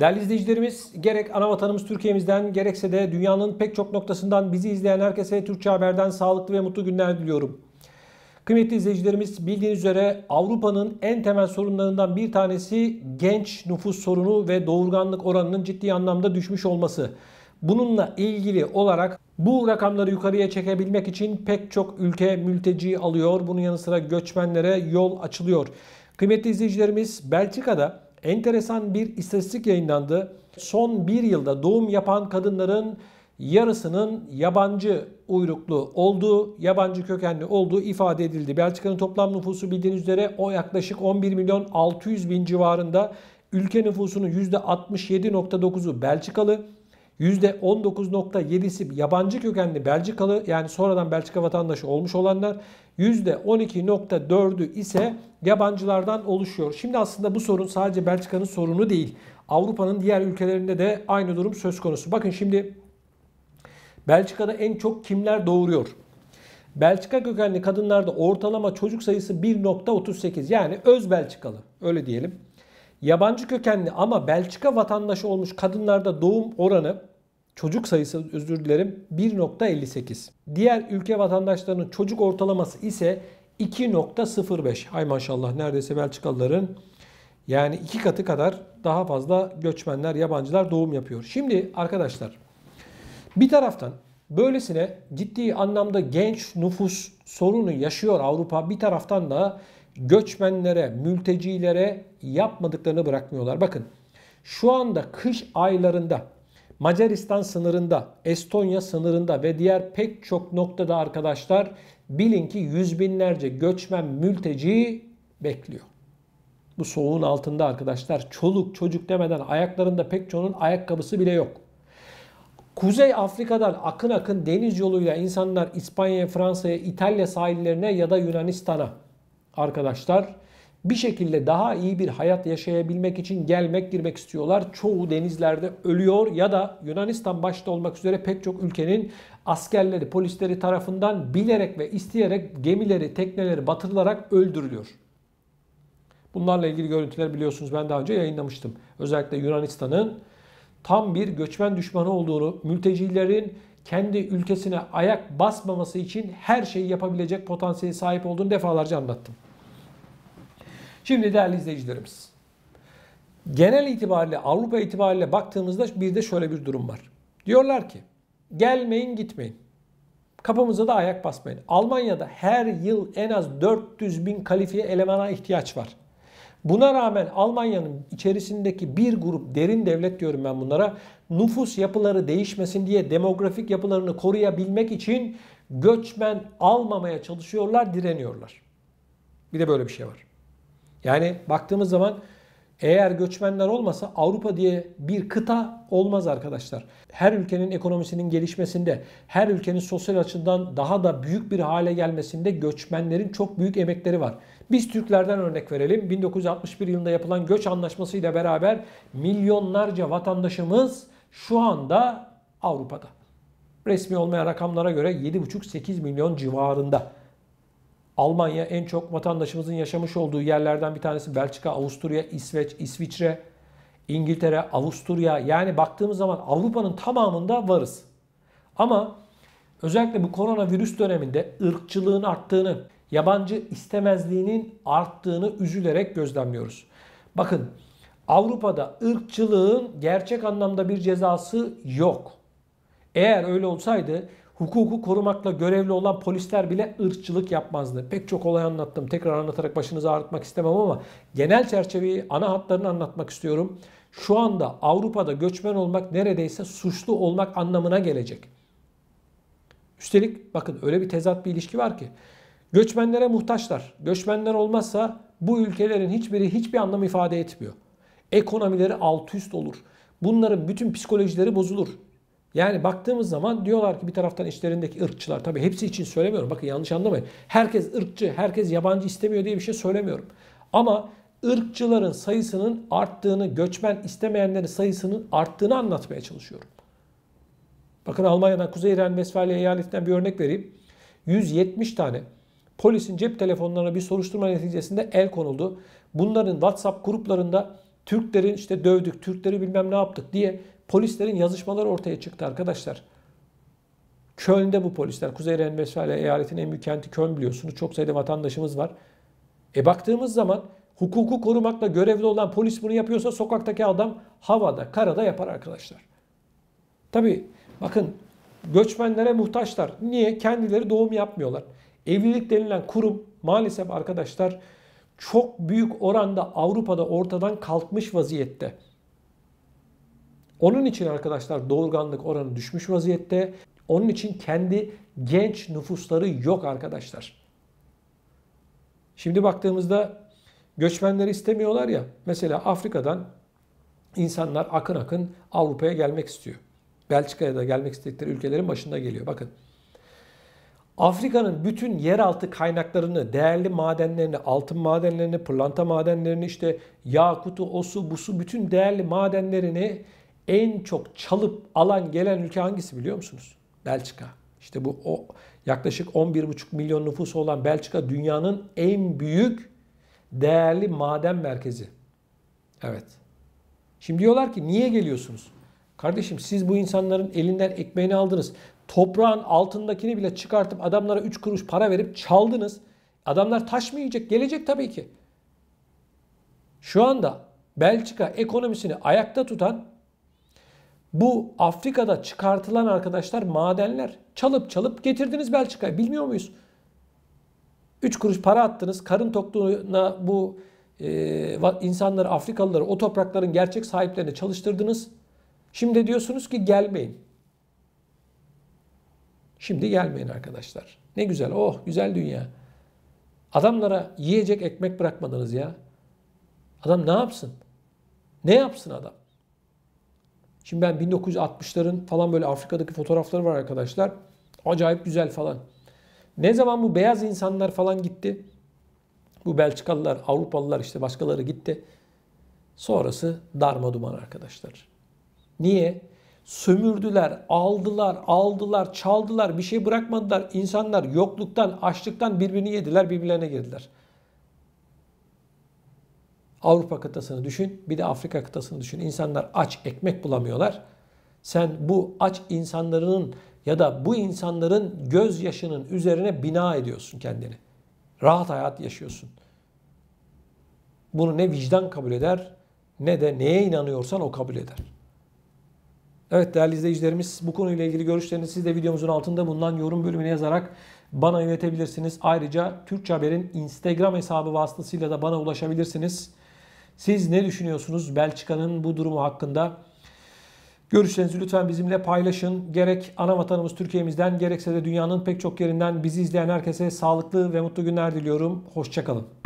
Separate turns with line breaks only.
Değerli izleyicilerimiz gerek ana vatanımız Türkiye'mizden gerekse de dünyanın pek çok noktasından bizi izleyen herkese Türkçe Haber'den sağlıklı ve mutlu günler diliyorum. Kıymetli izleyicilerimiz bildiğiniz üzere Avrupa'nın en temel sorunlarından bir tanesi genç nüfus sorunu ve doğurganlık oranının ciddi anlamda düşmüş olması. Bununla ilgili olarak bu rakamları yukarıya çekebilmek için pek çok ülke mülteci alıyor. Bunun yanı sıra göçmenlere yol açılıyor. Kıymetli izleyicilerimiz Belçika'da enteresan bir istatistik yayınlandı. Son bir yılda doğum yapan kadınların yarısının yabancı uyruklu olduğu, yabancı kökenli olduğu ifade edildi. Belçika'nın toplam nüfusu bildiğiniz üzere o yaklaşık 11 milyon 600 bin civarında. Ülke nüfusunun %67.9'u Belçikalı. %19.7'si yabancı kökenli Belçikalı yani sonradan Belçika vatandaşı olmuş olanlar. %12.4'ü ise yabancılardan oluşuyor. Şimdi aslında bu sorun sadece Belçika'nın sorunu değil. Avrupa'nın diğer ülkelerinde de aynı durum söz konusu. Bakın şimdi Belçika'da en çok kimler doğuruyor? Belçika kökenli kadınlarda ortalama çocuk sayısı 1.38 yani öz Belçikalı öyle diyelim. Yabancı kökenli ama Belçika vatandaşı olmuş kadınlarda doğum oranı Çocuk sayısı özür dilerim 1.58. Diğer ülke vatandaşlarının çocuk ortalaması ise 2.05. Ay maşallah neredeyse Belçikalıların yani iki katı kadar daha fazla göçmenler, yabancılar doğum yapıyor. Şimdi arkadaşlar bir taraftan böylesine ciddi anlamda genç nüfus sorunu yaşıyor Avrupa. Bir taraftan da göçmenlere, mültecilere yapmadıklarını bırakmıyorlar. Bakın şu anda kış aylarında Macaristan sınırında, Estonya sınırında ve diğer pek çok noktada arkadaşlar bilin ki yüz binlerce göçmen mülteci bekliyor. Bu soğuğun altında arkadaşlar çoluk çocuk demeden ayaklarında pek çoğunun ayakkabısı bile yok. Kuzey Afrika'dan akın akın deniz yoluyla insanlar İspanya'ya, Fransa'ya, İtalya sahillerine ya da Yunanistan'a arkadaşlar bir şekilde daha iyi bir hayat yaşayabilmek için gelmek girmek istiyorlar. Çoğu denizlerde ölüyor ya da Yunanistan başta olmak üzere pek çok ülkenin askerleri, polisleri tarafından bilerek ve isteyerek gemileri, tekneleri batırılarak öldürülüyor. Bunlarla ilgili görüntüler biliyorsunuz ben daha önce yayınlamıştım. Özellikle Yunanistan'ın tam bir göçmen düşmanı olduğunu, mültecilerin kendi ülkesine ayak basmaması için her şeyi yapabilecek potansiyeli sahip olduğunu defalarca anlattım. Şimdi değerli izleyicilerimiz. Genel itibariyle Avrupa itibariyle baktığımızda bir de şöyle bir durum var. Diyorlar ki gelmeyin gitmeyin. Kapımıza da ayak basmayın. Almanya'da her yıl en az 400 bin kalifiye elemana ihtiyaç var. Buna rağmen Almanya'nın içerisindeki bir grup derin devlet diyorum ben bunlara nüfus yapıları değişmesin diye demografik yapılarını koruyabilmek için göçmen almamaya çalışıyorlar, direniyorlar. Bir de böyle bir şey var. Yani baktığımız zaman eğer göçmenler olmasa Avrupa diye bir kıta olmaz arkadaşlar. Her ülkenin ekonomisinin gelişmesinde, her ülkenin sosyal açıdan daha da büyük bir hale gelmesinde göçmenlerin çok büyük emekleri var. Biz Türklerden örnek verelim. 1961 yılında yapılan göç anlaşması ile beraber milyonlarca vatandaşımız şu anda Avrupa'da. Resmi olmayan rakamlara göre 7,5-8 milyon civarında. Almanya en çok vatandaşımızın yaşamış olduğu yerlerden bir tanesi Belçika, Avusturya, İsveç, İsviçre, İngiltere, Avusturya. Yani baktığımız zaman Avrupa'nın tamamında varız. Ama özellikle bu koronavirüs döneminde ırkçılığın arttığını, yabancı istemezliğinin arttığını üzülerek gözlemliyoruz. Bakın Avrupa'da ırkçılığın gerçek anlamda bir cezası yok. Eğer öyle olsaydı hukuku korumakla görevli olan polisler bile ırkçılık yapmazdı. Pek çok olay anlattım. Tekrar anlatarak başınızı ağrıtmak istemem ama genel çerçeveyi, ana hatlarını anlatmak istiyorum. Şu anda Avrupa'da göçmen olmak neredeyse suçlu olmak anlamına gelecek. Üstelik bakın öyle bir tezat bir ilişki var ki. Göçmenlere muhtaçlar. Göçmenler olmazsa bu ülkelerin hiçbiri hiçbir anlam ifade etmiyor. Ekonomileri alt üst olur. Bunların bütün psikolojileri bozulur. Yani baktığımız zaman diyorlar ki bir taraftan içlerindeki ırkçılar tabii hepsi için söylemiyorum. Bakın yanlış anlamayın. Herkes ırkçı, herkes yabancı istemiyor diye bir şey söylemiyorum. Ama ırkçıların sayısının arttığını, göçmen istemeyenlerin sayısının arttığını anlatmaya çalışıyorum. Bakın Almanya'dan Kuzey Ren-Vesfalya eyaletinden bir örnek vereyim. 170 tane polisin cep telefonlarına bir soruşturma neticesinde el konuldu. Bunların WhatsApp gruplarında Türklerin işte dövdük, Türkleri bilmem ne yaptık diye polislerin yazışmaları ortaya çıktı arkadaşlar. Köln'de bu polisler, Kuzey Renvesfalya eyaletinin en büyük kenti Köln biliyorsunuz. Çok sayıda vatandaşımız var. E baktığımız zaman hukuku korumakla görevli olan polis bunu yapıyorsa sokaktaki adam havada, karada yapar arkadaşlar. Tabi bakın göçmenlere muhtaçlar. Niye? Kendileri doğum yapmıyorlar. Evlilik denilen kurum maalesef arkadaşlar çok büyük oranda Avrupa'da ortadan kalkmış vaziyette. Onun için arkadaşlar doğurganlık oranı düşmüş vaziyette. Onun için kendi genç nüfusları yok arkadaşlar. Şimdi baktığımızda göçmenleri istemiyorlar ya. Mesela Afrika'dan insanlar akın akın Avrupa'ya gelmek istiyor. Belçika'ya da gelmek istedikleri ülkelerin başında geliyor. Bakın. Afrika'nın bütün yeraltı kaynaklarını, değerli madenlerini, altın madenlerini, pırlanta madenlerini, işte yakutu, osu, busu bütün değerli madenlerini en çok çalıp alan gelen ülke hangisi biliyor musunuz? Belçika. İşte bu o yaklaşık 11,5 milyon nüfusu olan Belçika dünyanın en büyük değerli maden merkezi. Evet. Şimdi diyorlar ki niye geliyorsunuz? Kardeşim siz bu insanların elinden ekmeğini aldınız. Toprağın altındakini bile çıkartıp adamlara 3 kuruş para verip çaldınız. Adamlar taş mı yiyecek? Gelecek tabii ki. Şu anda Belçika ekonomisini ayakta tutan bu Afrika'da çıkartılan arkadaşlar madenler. Çalıp çalıp getirdiniz Belçika'ya bilmiyor muyuz? 3 kuruş para attınız. Karın tokluğuna bu e, insanları, Afrikalıları, o toprakların gerçek sahiplerini çalıştırdınız. Şimdi diyorsunuz ki gelmeyin. Şimdi gelmeyin arkadaşlar. Ne güzel, oh güzel dünya. Adamlara yiyecek ekmek bırakmadınız ya. Adam ne yapsın? Ne yapsın adam? Şimdi ben 1960'ların falan böyle Afrika'daki fotoğrafları var arkadaşlar. Acayip güzel falan. Ne zaman bu beyaz insanlar falan gitti? Bu Belçikalılar, Avrupalılar işte başkaları gitti. Sonrası darma duman arkadaşlar. Niye? Sömürdüler, aldılar, aldılar, çaldılar, bir şey bırakmadılar. İnsanlar yokluktan, açlıktan birbirini yediler, birbirlerine girdiler. Avrupa kıtasını düşün, bir de Afrika kıtasını düşün. İnsanlar aç, ekmek bulamıyorlar. Sen bu aç insanların ya da bu insanların gözyaşının üzerine bina ediyorsun kendini. Rahat hayat yaşıyorsun. Bunu ne vicdan kabul eder ne de neye inanıyorsan o kabul eder. Evet değerli izleyicilerimiz bu konuyla ilgili görüşlerinizi siz de videomuzun altında bulunan yorum bölümüne yazarak bana iletebilirsiniz. Ayrıca Türkçe Haber'in Instagram hesabı vasıtasıyla da bana ulaşabilirsiniz. Siz ne düşünüyorsunuz Belçika'nın bu durumu hakkında? Görüşlerinizi lütfen bizimle paylaşın. Gerek ana vatanımız Türkiye'mizden gerekse de dünyanın pek çok yerinden bizi izleyen herkese sağlıklı ve mutlu günler diliyorum. Hoşçakalın.